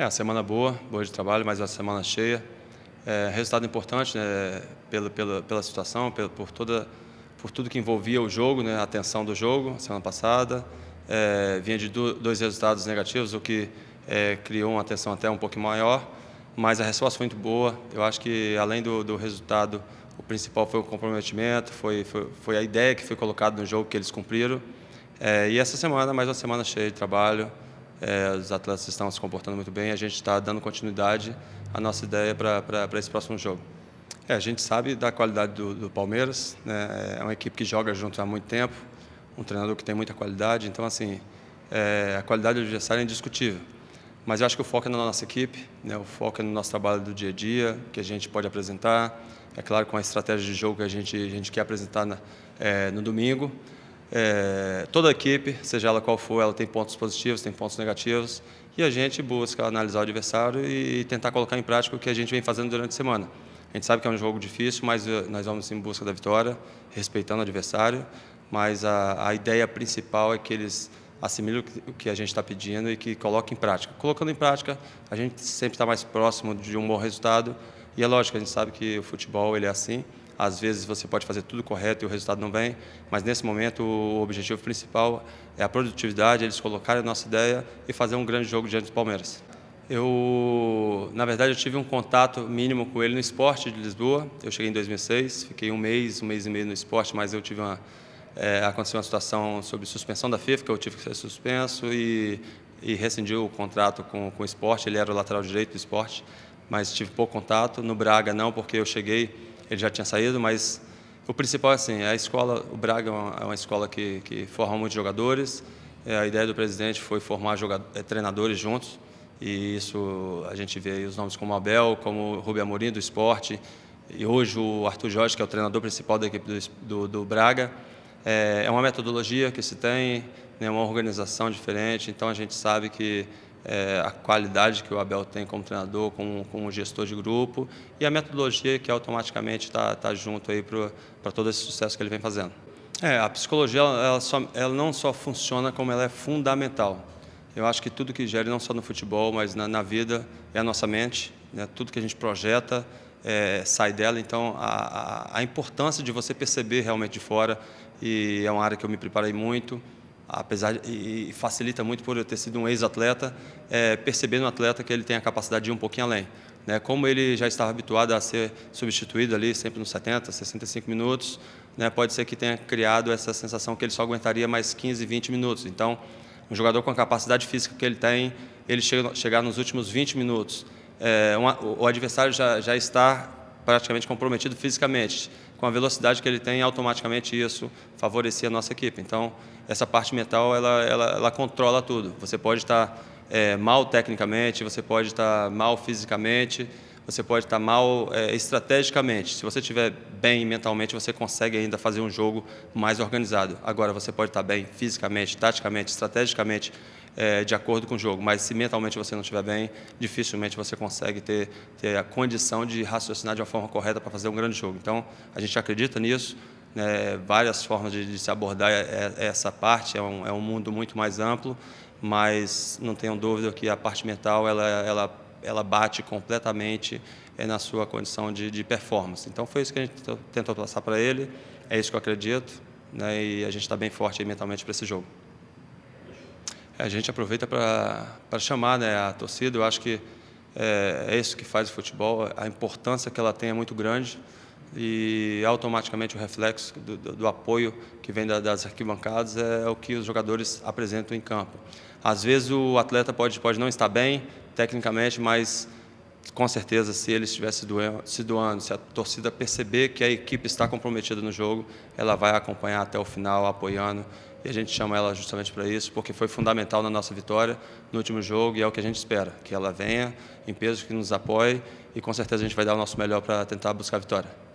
É, a semana boa, boa de trabalho, mas a semana cheia. É, resultado importante né, pela, pela, pela situação, pela, por, toda, por tudo que envolvia o jogo, né, a tensão do jogo, semana passada. É, vinha de do, dois resultados negativos, o que é, criou uma tensão até um pouco maior, mas a resposta foi muito boa. Eu acho que, além do, do resultado, o principal foi o comprometimento, foi, foi, foi, a ideia que foi colocada no jogo que eles cumpriram. É, e essa semana, mais uma semana cheia de trabalho, é, os atletas estão se comportando muito bem. A gente está dando continuidade à nossa ideia para esse próximo jogo. É, a gente sabe da qualidade do, do Palmeiras. Né? É uma equipe que joga junto há muito tempo. Um treinador que tem muita qualidade. Então, assim, é, a qualidade do adversário é indiscutível. Mas eu acho que o foco é na nossa equipe, né? o foco é no nosso trabalho do dia a dia, que a gente pode apresentar. É claro, com a estratégia de jogo que a gente, a gente quer apresentar na, é, no domingo. É, toda a equipe, seja ela qual for, ela tem pontos positivos, tem pontos negativos, e a gente busca analisar o adversário e tentar colocar em prática o que a gente vem fazendo durante a semana. A gente sabe que é um jogo difícil, mas eh, nós vamos em busca da vitória, respeitando o adversário, mas a, a ideia principal é que eles assimilem o que a gente está pedindo e que coloquem em prática. Colocando em prática, a gente sempre está mais próximo de um bom resultado, e é lógico, a gente sabe que o futebol ele é assim, às vezes você pode fazer tudo correto e o resultado não vem, mas nesse momento o objetivo principal é a produtividade, eles colocarem a nossa ideia e fazer um grande jogo diante do Palmeiras. Eu, na verdade, eu tive um contato mínimo com ele no esporte de Lisboa. Eu cheguei em 2006, fiquei um mês, um mês e meio no esporte, mas eu tive uma é, aconteceu uma situação sobre suspensão da FIFA, que eu tive que ser suspenso e, e rescindiu o contrato com, com o esporte. Ele era o lateral direito do esporte, mas tive pouco contato. No Braga, não, porque eu cheguei ele já tinha saído, mas o principal é assim, é a escola, o Braga é uma, é uma escola que, que, forma muitos jogadores. É, a ideia do presidente foi formar jogadores, é, treinadores juntos e isso a gente vê os nomes como Abel, como Rubem Amorim do esporte e hoje o Arthur Jorge, que é o treinador principal da equipe do, do, do Braga. É, é, uma metodologia que se tem, né, uma organização diferente, então a gente sabe que é, a qualidade que o Abel tem como treinador, como, como gestor de grupo e a metodologia que automaticamente está tá junto aí para todo esse sucesso que ele vem fazendo. É, a psicologia ela, só, ela não só funciona como ela é fundamental. Eu acho que tudo que gera não só no futebol, mas na, na vida, é a nossa mente. Né? Tudo que a gente projeta é, sai dela. Então, a, a, a importância de você perceber realmente de fora, e é uma área que eu me preparei muito, apesar de, e facilita muito por eu ter sido um ex-atleta, é, perceber no atleta que ele tem a capacidade de ir um pouquinho além. Né? Como ele já estava habituado a ser substituído ali sempre nos 70, 65 minutos, né? pode ser que tenha criado essa sensação que ele só aguentaria mais 15, 20 minutos. Então, um jogador com a capacidade física que ele tem, ele chega, chegar nos últimos 20 minutos, é, uma, o adversário já, já está praticamente comprometido fisicamente. Com a velocidade que ele tem, automaticamente isso favorecia a nossa equipe. Então, essa parte mental, ela, ela, ela controla tudo. Você pode estar é, mal tecnicamente, você pode estar mal fisicamente, você pode estar mal é, estrategicamente. Se você estiver bem mentalmente, você consegue ainda fazer um jogo mais organizado. Agora, você pode estar bem fisicamente, taticamente, estrategicamente, é, de acordo com o jogo. Mas se mentalmente você não estiver bem, dificilmente você consegue ter, ter a condição de raciocinar de uma forma correta para fazer um grande jogo. Então, a gente acredita nisso. Né? várias formas de, de, se abordar é, é, é essa parte, é um, é um mundo muito mais amplo, mas não tenham dúvida que a parte mental ela, ela ela bate completamente é, na sua condição de, de, performance. Então foi isso que a gente tentou, tentou passar para ele, é isso que eu acredito, né, e a gente está bem forte mentalmente para esse jogo. É, a gente aproveita para chamar né, a torcida, eu acho que é, é isso que faz o futebol, a importância que ela tem é muito grande e automaticamente o reflexo do, do, do apoio que vem da, das arquibancadas é o que os jogadores apresentam em campo. Às vezes o atleta pode, pode não estar bem tecnicamente, mas com certeza se ele estivesse doendo, se doando, se a torcida perceber que a equipe está comprometida no jogo, ela vai acompanhar até o final, apoiando. E a gente chama ela justamente para isso, porque foi fundamental na nossa vitória no último jogo e é o que a gente espera, que ela venha em peso, que nos apoie e com certeza a gente vai dar o nosso melhor para tentar buscar a vitória.